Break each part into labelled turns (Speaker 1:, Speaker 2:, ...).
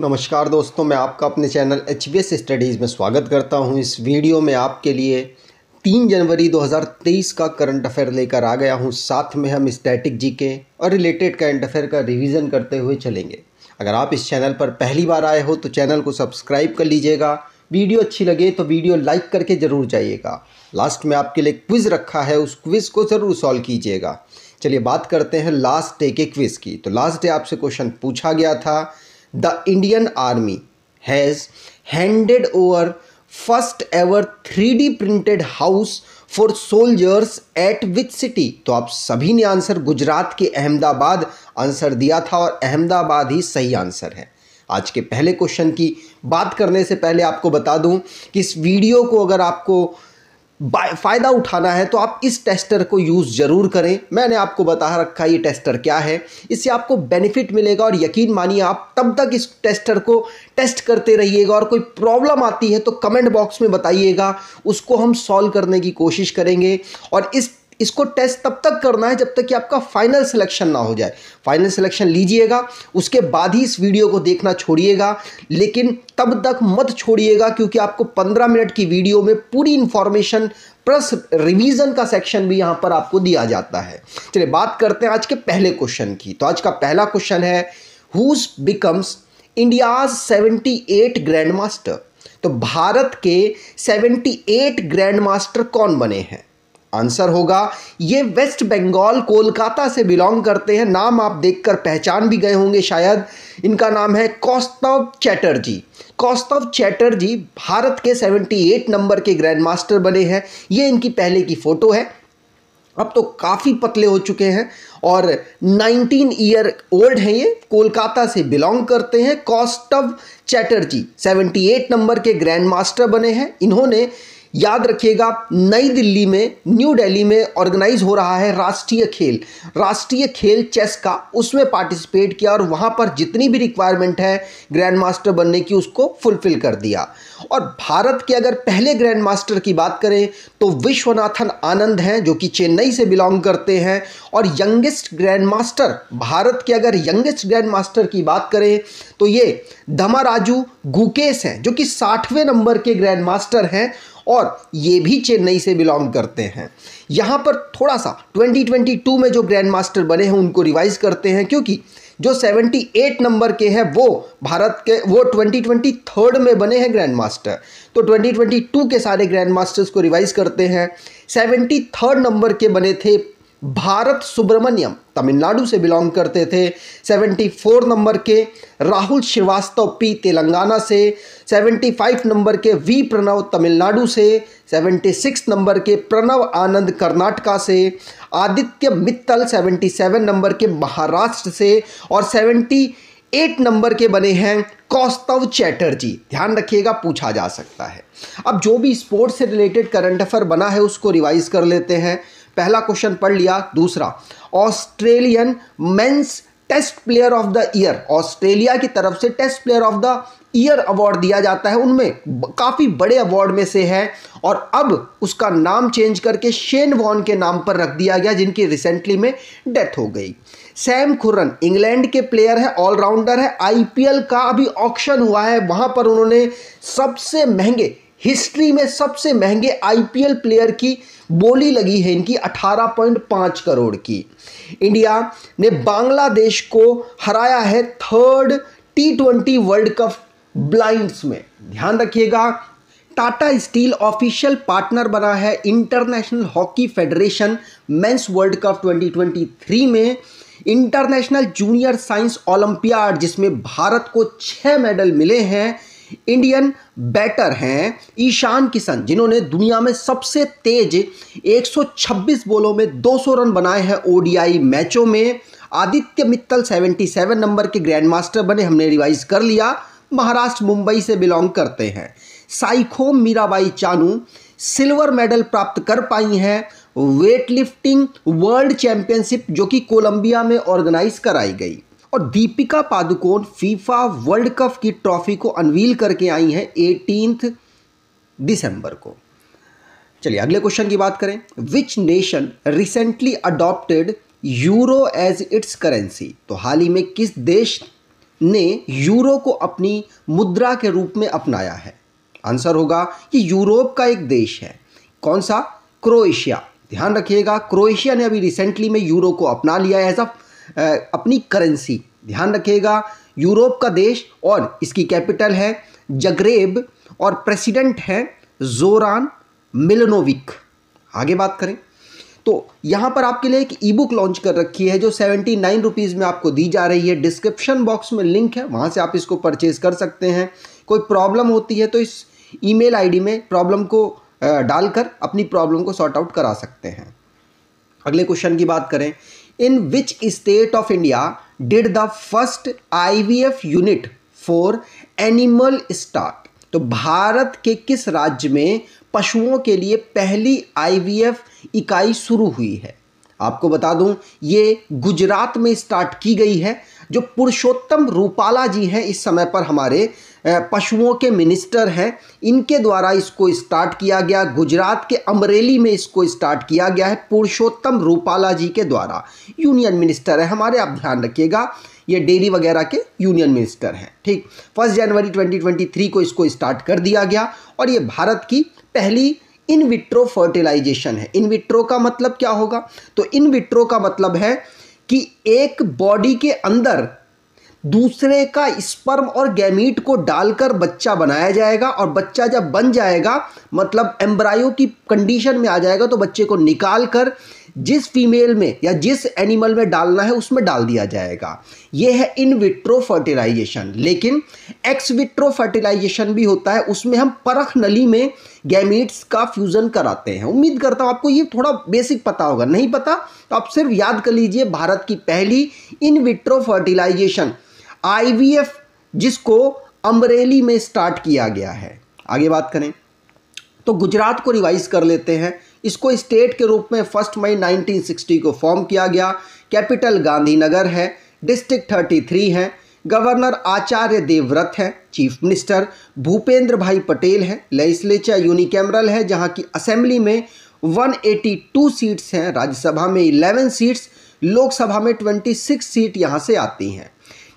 Speaker 1: नमस्कार दोस्तों मैं आपका अपने चैनल एच स्टडीज़ में स्वागत करता हूं इस वीडियो में आपके लिए तीन जनवरी 2023 का करंट अफेयर लेकर आ गया हूं साथ में हम स्टैटिक जीके और रिलेटेड करंट अफेयर का रिवीजन करते हुए चलेंगे अगर आप इस चैनल पर पहली बार आए हो तो चैनल को सब्सक्राइब कर लीजिएगा वीडियो अच्छी लगे तो वीडियो लाइक करके ज़रूर जाइएगा लास्ट में आपके लिए क्विज़ रखा है उस क्विज़ को ज़रूर सॉल्व कीजिएगा चलिए बात करते हैं लास्ट डे के क्विज़ की तो लास्ट डे आपसे क्वेश्चन पूछा गया था the Indian army has handed over first ever three D printed house for soldiers at which city तो आप सभी ने आंसर गुजरात के अहमदाबाद आंसर दिया था और अहमदाबाद ही सही आंसर है आज के पहले क्वेश्चन की बात करने से पहले आपको बता दूं कि इस वीडियो को अगर आपको फ़ायदा उठाना है तो आप इस टेस्टर को यूज़ ज़रूर करें मैंने आपको बता रखा ये टेस्टर क्या है इससे आपको बेनिफिट मिलेगा और यकीन मानिए आप तब तक इस टेस्टर को टेस्ट करते रहिएगा और कोई प्रॉब्लम आती है तो कमेंट बॉक्स में बताइएगा उसको हम सॉल्व करने की कोशिश करेंगे और इस इसको टेस्ट तब तक करना है जब तक कि आपका फाइनल सिलेक्शन ना हो जाए फाइनल सिलेक्शन लीजिएगा उसके बाद ही इस वीडियो को देखना छोड़िएगा लेकिन तब तक मत छोड़िएगा क्योंकि आपको 15 मिनट की वीडियो में पूरी इंफॉर्मेशन प्लस रिवीजन का सेक्शन भी यहां पर आपको दिया जाता है चलिए बात करते हैं आज के पहले क्वेश्चन की तो आज का पहला क्वेश्चन है whose becomes India's 78 grand master तो भारत के 78 ग्रैंड मास्टर कौन बने हैं आंसर होगा ये वेस्ट बंगाल कोलकाता से बिलोंग करते हैं नाम आप देखकर पहचान भी गए होंगे शायद इनका नाम है कौस्तव चैटर्जी कौस्तव चैटर्जी भारत के 78 नंबर के ग्रैंड मास्टर बने हैं ये इनकी पहले की फ़ोटो है अब तो काफ़ी पतले हो चुके हैं और 19 ईयर ओल्ड हैं ये कोलकाता से बिलोंग करते हैं कौस्तव चैटर्जी 78 नंबर के ग्रैंड मास्टर बने हैं इन्होंने याद रखिएगा नई दिल्ली में न्यू दिल्ली में ऑर्गेनाइज हो रहा है राष्ट्रीय खेल राष्ट्रीय खेल चेस का उसमें पार्टिसिपेट किया और वहाँ पर जितनी भी रिक्वायरमेंट है ग्रैंड मास्टर बनने की उसको फुलफिल कर दिया और भारत के अगर पहले ग्रैंड मास्टर की बात करें तो विश्वनाथन आनंद हैं जो कि चेन्नई से बिलोंग करते हैं और यंगेस्ट ग्रैंड मास्टर भारत के अगर यंगेस्ट ग्रैंड मास्टर की बात करें तो ये धमाराजू गुकेश हैं जो कि साठवें नंबर के ग्रैंड मास्टर हैं और ये भी चेन्नई से बिलोंग करते हैं यहाँ पर थोड़ा सा 2022 में जो ग्रैंड मास्टर बने हैं उनको रिवाइज करते हैं क्योंकि जो 78 नंबर के हैं वो भारत के वो 2023 में बने हैं ग्रैंड मास्टर तो 2022 के सारे ग्रैंड मास्टर्स को रिवाइज करते हैं 73 नंबर के बने थे भारत सुब्रमण्यम तमिलनाडु से बिलोंग करते थे 74 नंबर के राहुल श्रीवास्तव पी तेलंगाना से 75 नंबर के वी प्रणव तमिलनाडु से 76 नंबर के प्रणव आनंद कर्नाटका से आदित्य मित्तल 77 नंबर के महाराष्ट्र से और 78 नंबर के बने हैं कौस्तव चैटर्जी ध्यान रखिएगा पूछा जा सकता है अब जो भी स्पोर्ट्स से रिलेटेड करंट अफेयर बना है उसको रिवाइज कर लेते हैं पहला क्वेश्चन पढ़ लिया दूसरा Australian men's test player of the year Australia की तरफ से test player of the year award दिया जाता है उनमें काफ़ी बड़े अवार्ड में से है और अब उसका नाम चेंज करके शेन वॉन के नाम पर रख दिया गया जिनकी रिसेंटली में डेथ हो गई सैम खुरन इंग्लैंड के प्लेयर है ऑलराउंडर है आईपीएल का अभी ऑक्शन हुआ है वहां पर उन्होंने सबसे महंगे हिस्ट्री में सबसे महंगे आईपीएल प्लेयर की बोली लगी है इनकी 18.5 करोड़ की इंडिया ने बांग्लादेश को हराया है third T twenty world cup blinds में ध्यान रखिएगा टाटा स्टील ऑफिशियल पार्टनर बना है international hockey federation men's world cup 2023 में इंटरनेशनल जूनियर साइंस ओलंपियाड जिसमें भारत को छह मेडल मिले हैं इंडियन बैटर हैं ईशान किशन जिन्होंने दुनिया में सबसे तेज 126 बॉलों में 200 रन बनाए हैं ओडीआई मैचों में आदित्य मित्तल 77 नंबर के ग्रैंड मास्टर बने हमने रिवाइज कर लिया महाराष्ट्र मुंबई से बिलोंग करते हैं साइखोम मीराबाई चानू सिल्वर मेडल प्राप्त कर पाई हैं वेटलिफ्टिंग वर्ल्ड चैंपियनशिप जो कि कोलंबिया में ऑर्गेनाइज कराई गई और Deepika Padukone FIFA world cup की ट्रॉफी को अनवील करके आई हैं एटीनथ दिसंबर को चलिए अगले क्वेश्चन की बात करें which nation recently adopted euro as its currency तो हाल ही में किस देश ने यूरो को अपनी मुद्रा के रूप में अपनाया है आंसर होगा कि यूरोप का एक देश है कौन सा क्रोएशिया ध्यान रखिएगा क्रोएशिया ने अभी रिसेंटली में यूरो को अपना लिया है एज अ अपनी करेंसी ध्यान रखिएगा यूरोप का देश और इसकी कैपिटल है जगरेब और प्रेसिडेंट है जोरान मिलनोविक आगे बात करें तो यहाँ पर आपके लिए एक ई बुक लॉन्च कर रखी है जो सेवेंटी नाइन रुपीज़ में आपको दी जा रही है डिस्क्रिप्शन बॉक्स में लिंक है वहाँ से आप इसको परचेज कर सकते हैं कोई प्रॉब्लम होती है तो इस ईमेल आईडी में प्रॉब्लम को डालकर अपनी प्रॉब्लम को सॉर्ट आउट करा सकते हैं अगले क्वेश्चन की बात करें state of India did the first I V F unit for animal start तो भारत के किस राज्य में पशुओं के लिए पहली आईवीएफ इकाई शुरू हुई है आपको बता दूं ये गुजरात में स्टार्ट की गई है जो पुरुषोत्तम रूपाला जी हैं इस समय पर हमारे पशुओं के मिनिस्टर हैं इनके द्वारा इसको स्टार्ट किया गया गुजरात के अमरेली में इसको स्टार्ट किया गया है पुरुषोत्तम रूपाला जी के द्वारा यूनियन मिनिस्टर है हमारे आप ध्यान रखिएगा ये डेयरी वगैरह के यूनियन मिनिस्टर हैं ठीक फर्स्ट जनवरी 2023 को इसको स्टार्ट कर दिया गया और ये भारत की पहली इन विट्रो फर्टिलाइजेशन है इन विट्रो का मतलब क्या होगा तो इन विट्रो का मतलब है कि एक बॉडी के अंदर दूसरे का स्पर्म और गैमीट को डालकर बच्चा बनाया जाएगा और बच्चा जब बन जाएगा मतलब एम्ब्रायो की कंडीशन में आ जाएगा तो बच्चे को निकाल कर जिस फीमेल में या जिस एनिमल में डालना है उसमें डाल दिया जाएगा ये है इन विट्रो फर्टिलाइजेशन लेकिन एक्स विट्रो फर्टिलाइजेशन भी होता है उसमें हम परख नली में गैमीट्स का फ्यूज़न कराते हैं उम्मीद करता हूँ आपको ये थोड़ा बेसिक पता होगा नहीं पता तो आप सिर्फ याद कर लीजिए भारत की पहली इन विट्रो फर्टिलाइजेशन आईवीएफ जिसको अमरेली में स्टार्ट किया गया है आगे बात करें तो गुजरात को रिवाइज कर लेते हैं इसको स्टेट के रूप में फर्स्ट मई 1960 को फॉर्म किया गया कैपिटल गांधीनगर है डिस्ट्रिक्ट 33 है गवर्नर आचार्य देवव्रत हैं चीफ मिनिस्टर भूपेंद्र भाई पटेल हैं लेजिस्लेचर यूनिकैमरल है जहां की असेंबली में 182 सीट्स हैं राज्यसभा में 11 सीट्स लोकसभा में 26 सीट यहां से आती हैं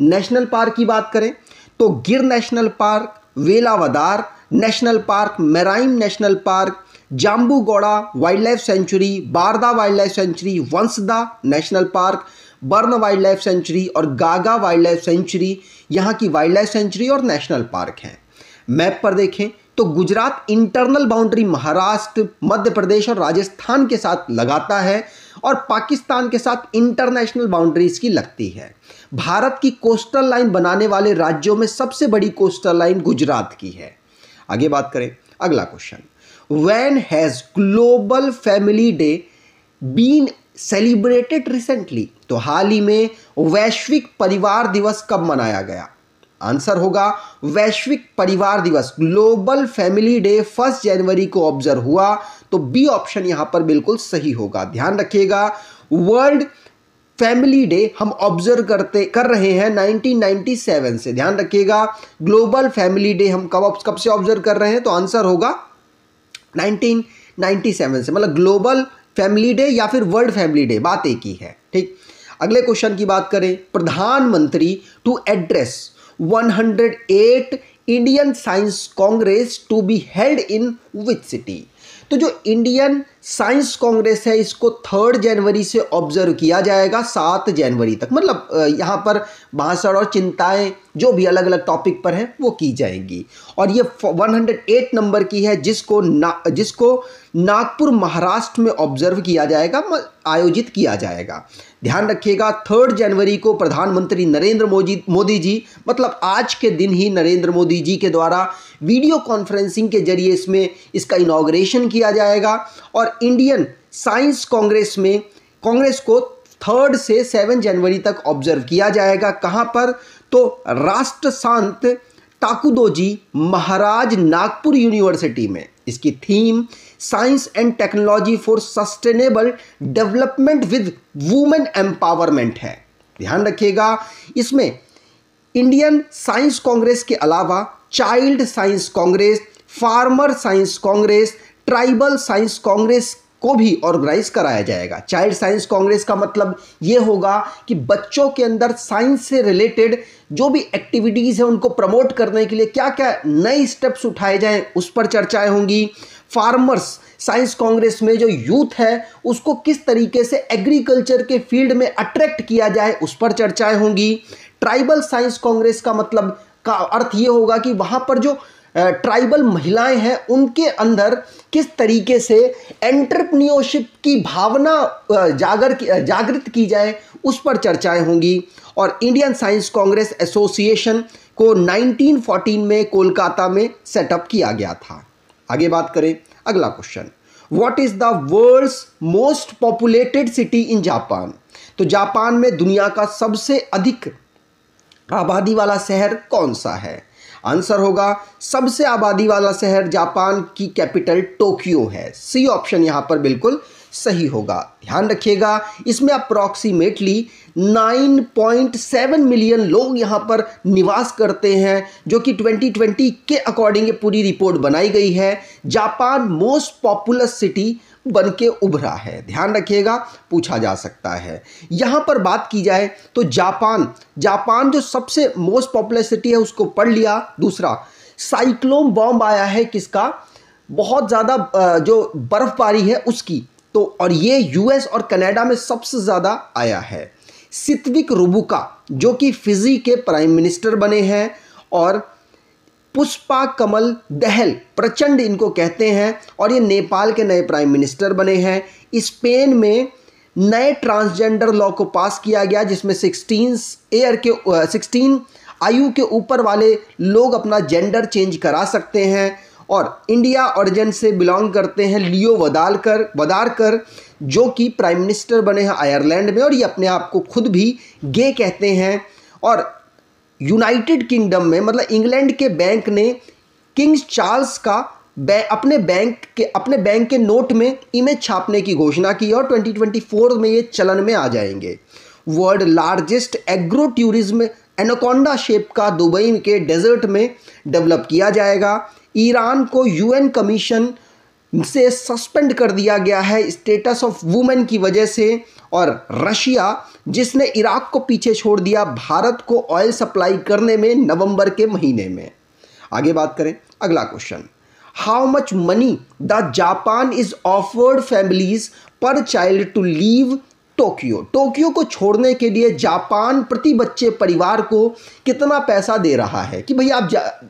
Speaker 1: नेशनल पार्क की बात करें तो Gir national park Velavadar national park marine national park Jambughoda wildlife sanctuary Barda wildlife sanctuary Vansda national park बर्न वाइल्ड लाइफ सेंचुरी और गागा वाइल्ड लाइफ सेंचुरी यहाँ की वाइल्ड लाइफ सेंचुरी और नेशनल पार्क हैं मैप पर देखें तो गुजरात इंटरनल बाउंड्री महाराष्ट्र मध्य प्रदेश और राजस्थान के साथ लगाता है और पाकिस्तान के साथ इंटरनेशनल बाउंड्रीज की लगती है भारत की कोस्टल लाइन बनाने वाले राज्यों में सबसे बड़ी कोस्टल लाइन गुजरात की है आगे बात करें अगला question when has global family day been celebrated recently तो हाल ही में वैश्विक परिवार दिवस कब मनाया गया आंसर होगा वैश्विक परिवार दिवस ग्लोबल फैमिली डे फर्स्ट जनवरी को ऑब्जर्व हुआ तो बी ऑप्शन यहां पर बिल्कुल सही होगा ध्यान रखिएगा वर्ल्ड फैमिली डे हम ऑब्जर्व करते कर रहे हैं 1997 से ध्यान रखिएगा ग्लोबल फैमिली डे हम कब कब से ऑब्जर्व कर रहे हैं तो आंसर होगा 1997 से मतलब ग्लोबल फैमिली डे या फिर वर्ल्ड फैमिली डे बात एक ही है ठीक अगले क्वेश्चन की बात करें प्रधानमंत्री to address 108 Indian science congress to be held in which city तो जो इंडियन साइंस कांग्रेस है इसको थर्ड जनवरी से ऑब्जर्व किया जाएगा सात जनवरी तक मतलब यहाँ पर भाषण और चिंताएं जो भी अलग अलग टॉपिक पर हैं वो की जाएंगी और ये 108 नंबर की है जिसको ना जिसको नागपुर महाराष्ट्र में ऑब्जर्व किया जाएगा आयोजित किया जाएगा ध्यान रखिएगा थर्ड जनवरी को प्रधानमंत्री नरेंद्र मोदी मोदी जी मतलब आज के दिन ही नरेंद्र मोदी जी के द्वारा वीडियो कॉन्फ्रेंसिंग के जरिए इसमें इसका इनाग्रेशन किया जाएगा और इंडियन साइंस कांग्रेस में कांग्रेस को थर्ड से सेवन जनवरी तक ऑब्जर्व किया जाएगा कहाँ पर तो राष्ट्र शांत ताकुदोजी महाराज नागपुर यूनिवर्सिटी में इसकी theme science and technology for sustainable development with women empowerment है ध्यान रखिएगा इसमें इंडियन साइंस कांग्रेस के अलावा child science congress farmer science congress tribal science congress को भी ऑर्गेनाइज कराया जाएगा चाइल्ड साइंस कांग्रेस का मतलब ये होगा कि बच्चों के अंदर साइंस से रिलेटेड जो भी एक्टिविटीज़ हैं उनको प्रमोट करने के लिए क्या क्या नए स्टेप्स उठाए जाएं उस पर चर्चाएं होंगी फार्मर्स साइंस कांग्रेस में जो यूथ है उसको किस तरीके से एग्रीकल्चर के फील्ड में अट्रैक्ट किया जाए उस पर चर्चाएं होंगी ट्राइबल साइंस कांग्रेस का मतलब का अर्थ ये होगा कि वहाँ पर जो ट्राइबल महिलाएं हैं उनके अंदर किस तरीके से एंटरप्रनियोरशिप की भावना जागर जागृत की जाए उस पर चर्चाएं होंगी और इंडियन साइंस कांग्रेस एसोसिएशन को 1914 में कोलकाता में सेटअप किया गया था आगे बात करें अगला question what is the world's most populated city in Japan तो जापान में दुनिया का सबसे अधिक आबादी वाला शहर कौन सा है आंसर होगा सबसे आबादी वाला शहर जापान की कैपिटल टोक्यो है सी ऑप्शन यहाँ पर बिल्कुल सही होगा ध्यान रखिएगा इसमें अप्रॉक्सीमेटली 9.7 मिलियन लोग यहाँ पर निवास करते हैं जो कि 2020 के अकॉर्डिंग पूरी रिपोर्ट बनाई गई है जापान मोस्ट पॉपुलर सिटी बन के उभरा है ध्यान रखिएगा पूछा जा सकता है यहाँ पर बात की जाए तो जापान जापान जो सबसे मोस्ट पॉपुलर सिटी है उसको पढ़ लिया दूसरा साइक्लोन बॉम्ब आया है किसका बहुत ज़्यादा जो बर्फबारी है उसकी तो और ये यूएस और कनाडा में सबसे ज़्यादा आया है सित्विक रुबुका जो कि फिजी के प्राइम मिनिस्टर बने हैं और पुष्पा कमल दहल प्रचंड इनको कहते हैं और ये नेपाल के नए प्राइम मिनिस्टर बने हैं स्पेन में नए ट्रांसजेंडर लॉ को पास किया गया जिसमें सिक्सटीन एयर के सिक्सटीन आयु के ऊपर वाले लोग अपना जेंडर चेंज करा सकते हैं और इंडिया ऑरिजन से बिलोंग करते हैं लियो वदालकर वदारकर जो कि प्राइम मिनिस्टर बने हैं आयरलैंड में और ये अपने आप को खुद भी गे कहते हैं और यूनाइटेड किंगडम में मतलब इंग्लैंड के बैंक ने किंग चार्ल्स का बै, अपने बैंक के अपने बैंक के नोट में इमेज छापने की घोषणा की और 2024 में ये चलन में आ जाएंगे world largest agro tourism anaconda shape का दुबई के डेजर्ट में डेवलप किया जाएगा ईरान को यूएन कमीशन से सस्पेंड कर दिया गया है स्टेटस ऑफ वुमेन की वजह से और रशिया जिसने इराक को पीछे छोड़ दिया भारत को ऑयल सप्लाई करने में नवंबर के महीने में आगे बात करें अगला question how much money the Japan is offered families per child to leave Tokyo Tokyo को छोड़ने के लिए जापान प्रति बच्चे परिवार को कितना पैसा दे रहा है कि भाई आप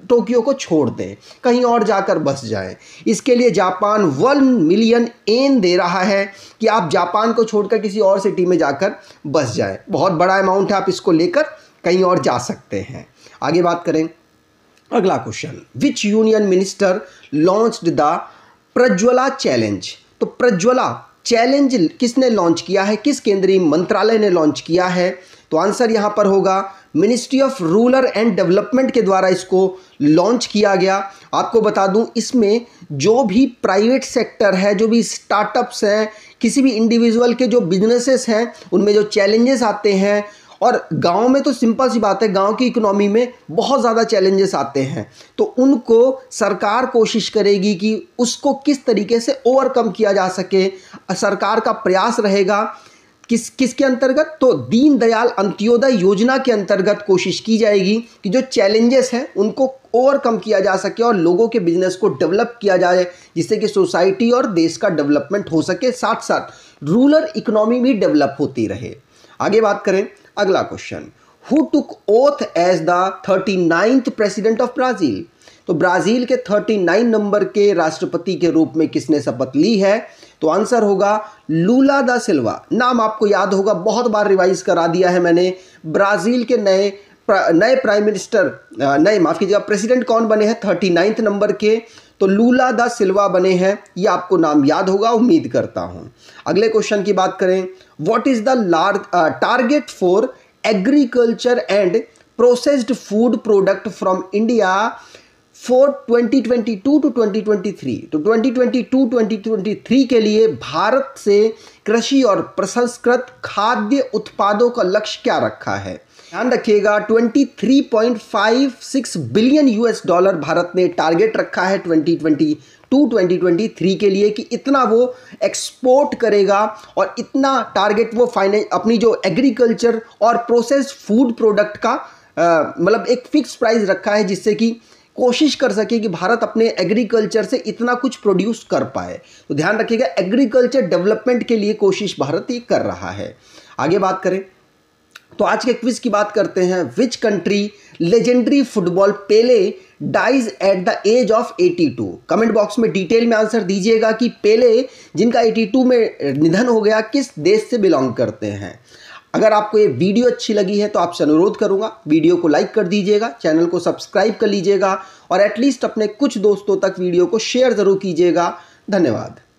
Speaker 1: टोक्यो को छोड़ दें कहीं और जाकर बस जाएं इसके लिए जापान वन मिलियन एन दे रहा है कि आप जापान को छोड़कर किसी और सिटी में जाकर बस जाएं बहुत बड़ा अमाउंट है आप इसको लेकर कहीं और जा सकते हैं आगे बात करें अगला question which union minister launch the Prajwala challenge तो प्रज्वला चैलेंज किसने लॉन्च किया है किस केंद्रीय मंत्रालय ने लॉन्च किया है तो आंसर यहां पर होगा ministry of rural and development के द्वारा इसको लॉन्च किया गया आपको बता दूं इसमें जो भी प्राइवेट सेक्टर है जो भी स्टार्टअप्स हैं किसी भी इंडिविजुअल के जो बिजनेसेस हैं उनमें जो चैलेंजेस आते हैं और गांव में तो सिंपल सी बात है गांव की इकोनॉमी में बहुत ज़्यादा चैलेंजेस आते हैं तो उनको सरकार कोशिश करेगी कि उसको किस तरीके से ओवरकम किया जा सके सरकार का प्रयास रहेगा किस किसके अंतर्गत तो दीनदयाल अंत्योदय योजना के अंतर्गत कोशिश की जाएगी कि जो चैलेंजेस हैं उनको ओवरकम किया जा सके और लोगों के बिजनेस को डेवलप किया जाए जिससे कि सोसाइटी और देश का डेवलपमेंट हो सके साथ साथ रूरल इकोनॉमी भी डेवलप होती रहे आगे बात करें अगला question who took oath as the thirty ninth president of Brazil तो ब्राज़ील के थर्टी नाइन नंबर के राष्ट्रपति के रूप में किसने शपथ ली है तो आंसर होगा लूला दा सिल्वा नाम आपको याद होगा बहुत बार रिवाइज करा दिया है मैंने ब्राज़ील के नए प्रा, नए प्राइम मिनिस्टर नए माफ़ कीजिएगा प्रेसिडेंट कौन बने हैं थर्टी नाइन्थ नंबर के तो लूला दा सिल्वा बने हैं ये आपको नाम याद होगा उम्मीद करता हूँ अगले क्वेश्चन की बात करें what is the large target for agriculture and processed food product from India for 2022 to 2023 तो 2022 2023 के लिए भारत से कृषि और प्रसंस्कृत खाद्य उत्पादों का लक्ष्य क्या रखा है ध्यान रखिएगा 23.56 बिलियन यूएस डॉलर भारत ने टारगेट रखा है 2020 टू 2023 के लिए कि इतना वो एक्सपोर्ट करेगा और इतना टारगेट वो फाइनेंस अपनी जो एग्रीकल्चर और प्रोसेस फूड प्रोडक्ट का मतलब एक फिक्स प्राइस रखा है जिससे कि कोशिश कर सके कि भारत अपने एग्रीकल्चर से इतना कुछ प्रोड्यूस कर पाए तो ध्यान रखिएगा एग्रीकल्चर डेवलपमेंट के लिए कोशिश भारत ये कर रहा है आगे बात करें तो आज के क्विज की बात करते हैं which country legendary football Pele dies at the age of 82 comment box में डिटेल में आंसर दीजिएगा कि पेले जिनका 82 में निधन हो गया किस देश से बिलोंग करते हैं अगर आपको ये वीडियो अच्छी लगी है तो आपसे अनुरोध करूंगा वीडियो को लाइक कर दीजिएगा चैनल को सब्सक्राइब कर लीजिएगा और एटलीस्ट अपने कुछ दोस्तों तक वीडियो को शेयर ज़रूर कीजिएगा धन्यवाद